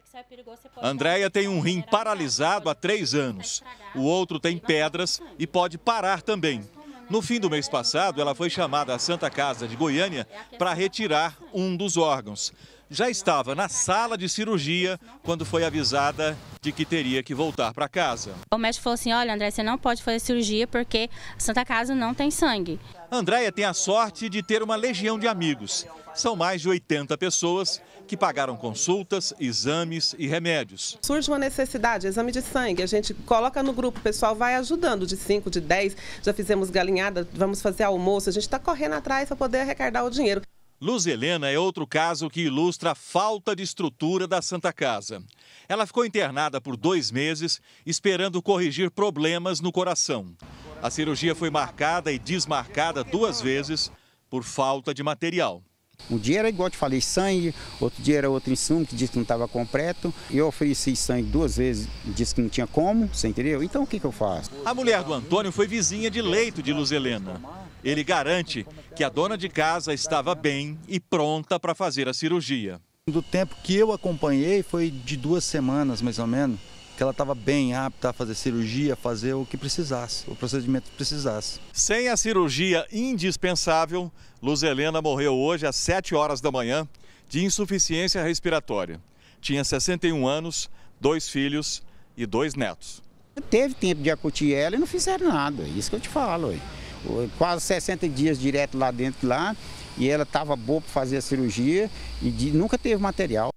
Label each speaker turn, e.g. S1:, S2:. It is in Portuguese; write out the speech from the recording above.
S1: É Andréia tem um rim tá? paralisado há três anos. O outro tem pedras e pode parar também. É no fim do mês é passado, ela foi chamada à Santa Casa de Goiânia para retirar um dos órgãos já estava na sala de cirurgia quando foi avisada de que teria que voltar para casa.
S2: O médico falou assim: Olha, André, você não pode fazer cirurgia porque Santa Casa não tem sangue.
S1: Andréia tem a sorte de ter uma legião de amigos. São mais de 80 pessoas que pagaram consultas, exames e remédios.
S2: Surge uma necessidade, exame de sangue, a gente coloca no grupo, o pessoal vai ajudando de 5, de 10, já fizemos galinhada, vamos fazer almoço, a gente está correndo atrás para poder arrecadar o dinheiro.
S1: Luz Helena é outro caso que ilustra a falta de estrutura da Santa Casa. Ela ficou internada por dois meses, esperando corrigir problemas no coração. A cirurgia foi marcada e desmarcada duas vezes por falta de material.
S2: Um dia era igual, te falei, sangue, outro dia era outro insumo que disse que não estava completo. Eu ofereci sangue duas vezes, disse que não tinha como, você entendeu? Então o que, que eu faço? A
S1: mulher do Antônio foi vizinha de leito de Luz Helena. Ele garante que a dona de casa estava bem e pronta para fazer a cirurgia. Do tempo que eu acompanhei foi de duas semanas, mais ou menos que ela estava bem apta a fazer cirurgia, fazer o que precisasse, o procedimento que precisasse. Sem a cirurgia indispensável, Luzelena morreu hoje às 7 horas da manhã de insuficiência respiratória. Tinha 61 anos, dois filhos e dois netos.
S2: Teve tempo de acutir ela e não fizeram nada, é isso que eu te falo. Quase 60 dias direto lá dentro lá, e ela estava boa para fazer a cirurgia e de, nunca teve material.